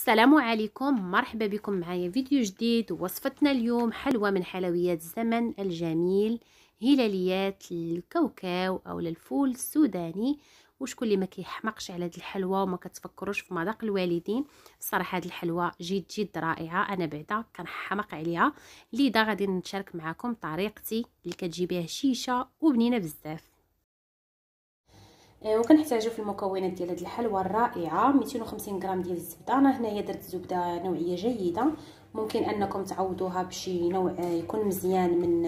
السلام عليكم مرحبا بكم معايا فيديو جديد وصفتنا اليوم حلوى من حلويات الزمن الجميل هلاليات الكاوكاو او للفول السوداني وشكون اللي ما كيحمقش على هاد الحلوى وما كتفكروش في مذاق الوالدين الصراحه هاد الحلوى جد جد رائعه انا بعدا كنحمق عليها لذا غادي نشارك معكم طريقتي اللي كتجي بها شيشه وبنينه بزاف آه، وكنحتاجو في المكونات ديال هاد الحلوى الرائعه 250 غرام ديال الزبده انا هنايا درت زبده نوعيه جيده ممكن انكم تعوضوها بشي نوع آه، يكون مزيان من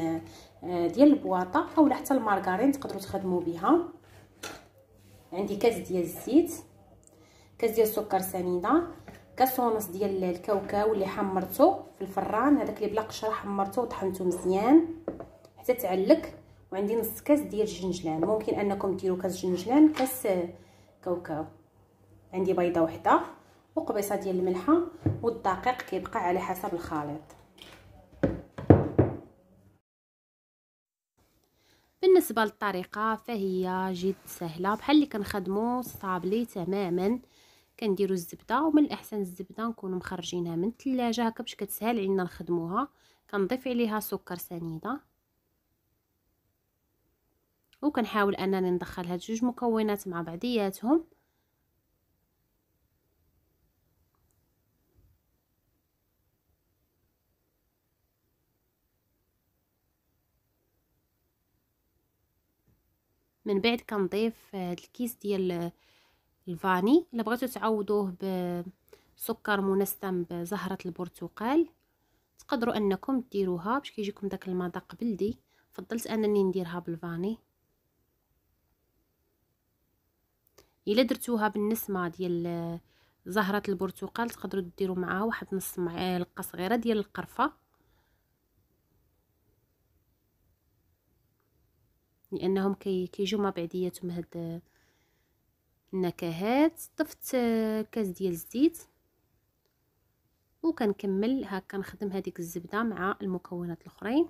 آه، ديال البواطه اولا حتى المارغرين تقدروا تخدموا بها عندي كاس ديال الزيت كاس ديال السكر سنيده كاس ونص ديال الكاوكاو اللي حمرته في الفران هذاك اللي بلا قشره حمرته وطحنته مزيان حتى تعلق وعندي نص كاس ديال الجنجلان ممكن انكم ديروا كاس جنجلان كاس كاوكاو عندي بيضه وحده وقبيصه ديال الملحه والدقيق كيبقى على حسب الخليط بالنسبه للطريقه فهي جد سهله بحال اللي كنخدموا الصابلي تماما كنديروا الزبده ومن الاحسن الزبده نكونوا مخرجينها من الثلاجه هكا باش كتسهل علينا نخدموها كنضيف عليها سكر سنيده وكنحاول انني ندخل هاد جوج مكونات مع بعضياتهم من بعد كنضيف هاد الكيس ديال الفاني الا بغيتو تعوضوه بسكر منسم بزهره البرتقال تقدروا انكم ديروها باش كيجيكم داك المذاق بلدي فضلت انني نديرها بالفاني الا درتوها بالنسمه ديال زهره البرتقال تقدروا ديروا معاها واحد نص معلقه آه، صغيره ديال القرفه لانهم كي كيجيو مع بعضياتهم هاد النكهات ضفت آه، كاس ديال الزيت وكنكمل هكا نخدم هذيك الزبده مع المكونات الاخرين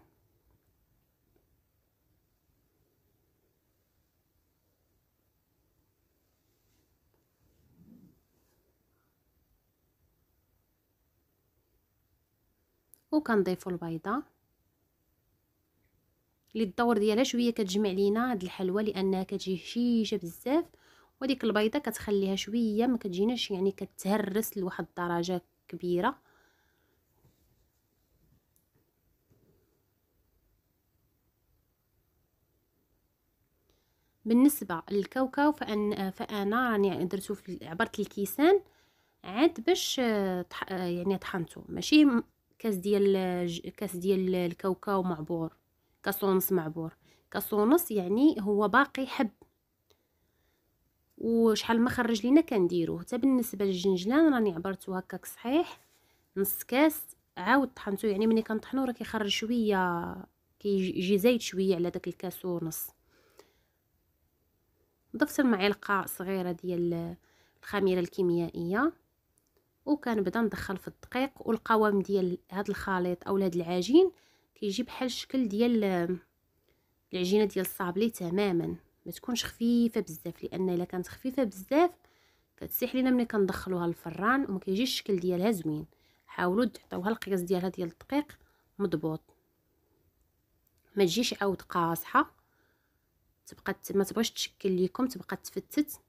وكنضيفو البيضه اللي الدور ديالها شويه كتجمع لينا هاد الحلوه لانها كتجي هشيشه بزاف وديك البيضه كتخليها شويه ما كتجيناش يعني كتهرس لواحد الدرجه كبيره بالنسبه للكاوكاو فان فانا راني درتو عبرت الكيسان عاد باش آه، آه، يعني طحنته ماشي كاس ديال كاس ديال الكاوكاو معبور كاس ونص معبور كاس ونص يعني هو باقي حب وشحال ما خرج لينا كنديروه حتى بالنسبه للجنجلان راني عبرته هكاك صحيح نص كاس عاود طحنته يعني ملي كنطحنو راه كيخرج شويه كيجي زايد شويه على داك الكاس ونص ضفت المعلقه صغيره ديال الخميره الكيميائيه وكان بدا ندخل في الدقيق والقوام ديال هذا الخليط او هذا العجين كيجي بحال الشكل ديال العجينه ديال الصابلي تماما ما تكونش خفيفه بزاف لان الا كانت خفيفه بزاف كتسيح لينا ملي كندخلوها للفران وما كيجيش الشكل ديالها زوين حاولوا تعطيوها القياس ديالها ديال الدقيق مضبوط ما تجيش عاود قاصحه تبقى ما تبغيش تشكل ليكم تبقى تفتت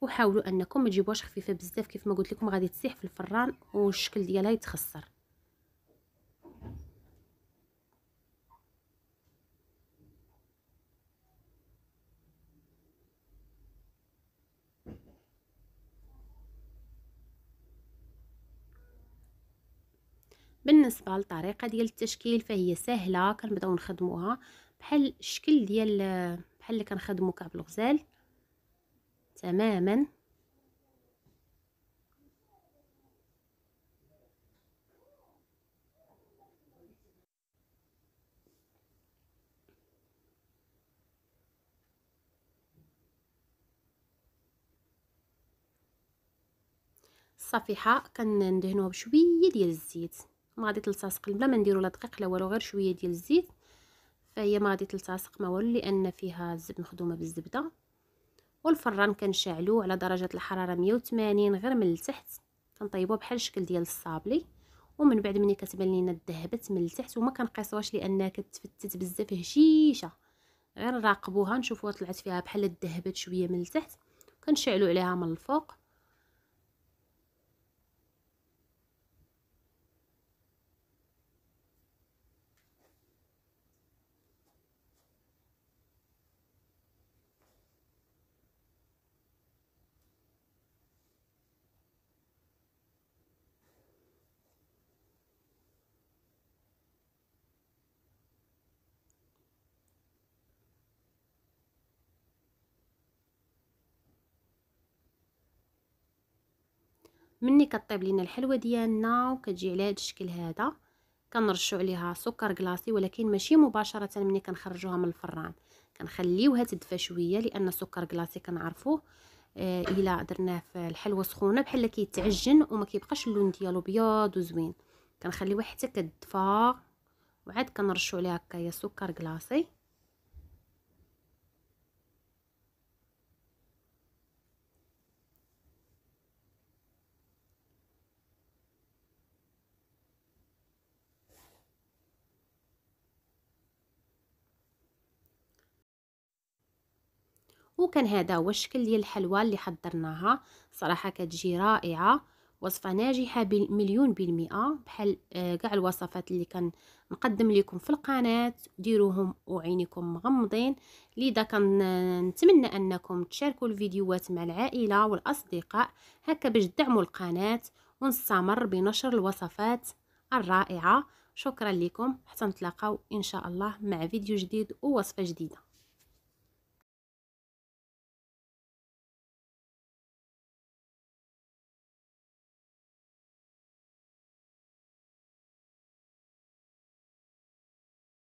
وحاولوا انكم ما تجيبوهاش خفيفه بزاف كيف ما قلت لكم غادي تسيح في الفران والشكل ديالها يتخسر بالنسبه للطريقه ديال التشكيل فهي سهله كنبداو نخدموها بحال الشكل ديال بحال اللي كنخدمو كعب الغزال تماما الصفيحه كندهنوها بشويه ديال الزيت ما غادي تلتصق بلا ما نديرو لا دقيق لا والو غير شويه ديال الزيت فهي ما غادي تلتصق ما والو لان فيها الزب مخدومه بالزبده والفران كنشعلوه على درجه الحراره 180 غير من التحت كنطيبوه بحال الشكل ديال الصابلي ومن بعد ملي كتبان لينا ذهبت من التحت وما كنقيسوهاش لانها كتفتت بزاف هشيشه غير نراقبوها نشوفوها طلعت فيها بحال ذهبت شويه من التحت كنشعلو عليها من الفوق مني كطيب لينا الحلوه ديالنا وكتجي على هذا الشكل هذا كنرشوا عليها سكر كلاصي ولكن ماشي مباشره ملي كنخرجوها من الفران كنخليوها تدفى شويه لان السكر كلاصي كنعرفوه آه، الا درناه في الحلوه سخونه بحال كيتعجن وما كيبقاش اللون ديالو بيض وزوين كنخليوها حتى كدفى وعاد كنرشوا عليها هكايا سكر كلاصي وكان هذا هو الشكل ديال الحلوى اللي حضرناها صراحه كتجي رائعه وصفه ناجحه بمليون بالمئه بحال آه، كاع الوصفات اللي كنقدم لكم في القناه ديروهم وعينيكم مغمضين لذا كنتمنى آه، انكم تشاركوا الفيديوهات مع العائله والاصدقاء هكا باش تدعموا القناه ونستمر بنشر الوصفات الرائعه شكرا لكم حتى نتلاقاو ان شاء الله مع فيديو جديد ووصفه جديده